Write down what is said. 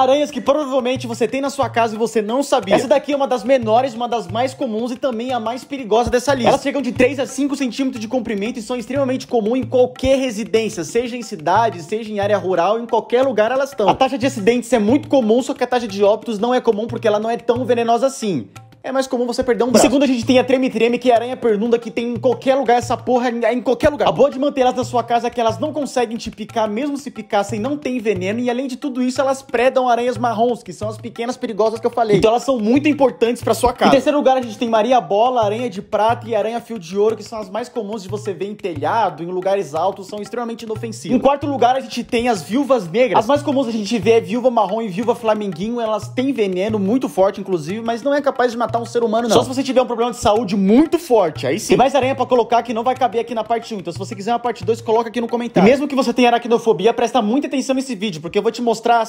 Aranhas que provavelmente você tem na sua casa e você não sabia. Essa daqui é uma das menores, uma das mais comuns e também a mais perigosa dessa lista. Elas chegam de 3 a 5 centímetros de comprimento e são extremamente comum em qualquer residência, seja em cidade, seja em área rural, em qualquer lugar elas estão. A taxa de acidentes é muito comum, só que a taxa de óbitos não é comum porque ela não é tão venenosa assim é mais comum você perder um braço. E segundo, a gente tem a treme-treme, que é aranha pernunda, que tem em qualquer lugar essa porra, é em qualquer lugar. A boa de manter elas na sua casa é que elas não conseguem te picar, mesmo se picassem, não tem veneno. E além de tudo isso, elas predam aranhas marrons, que são as pequenas perigosas que eu falei. Então elas são muito importantes para sua casa. Em terceiro lugar, a gente tem Maria Bola, Aranha de Prata e Aranha Fio de Ouro, que são as mais comuns de você ver em telhado, em lugares altos, são extremamente inofensivas. Em quarto lugar, a gente tem as viúvas negras. As mais comuns a gente vê é viúva marrom e viúva flamenguinho, elas têm veneno muito forte, inclusive, mas não é capaz de matar matar um ser humano, não. Só se você tiver um problema de saúde muito forte, aí sim. Tem mais aranha para colocar que não vai caber aqui na parte 1. Então, se você quiser uma parte 2, coloca aqui no comentário. E mesmo que você tenha aracnofobia, presta muita atenção nesse vídeo, porque eu vou te mostrar as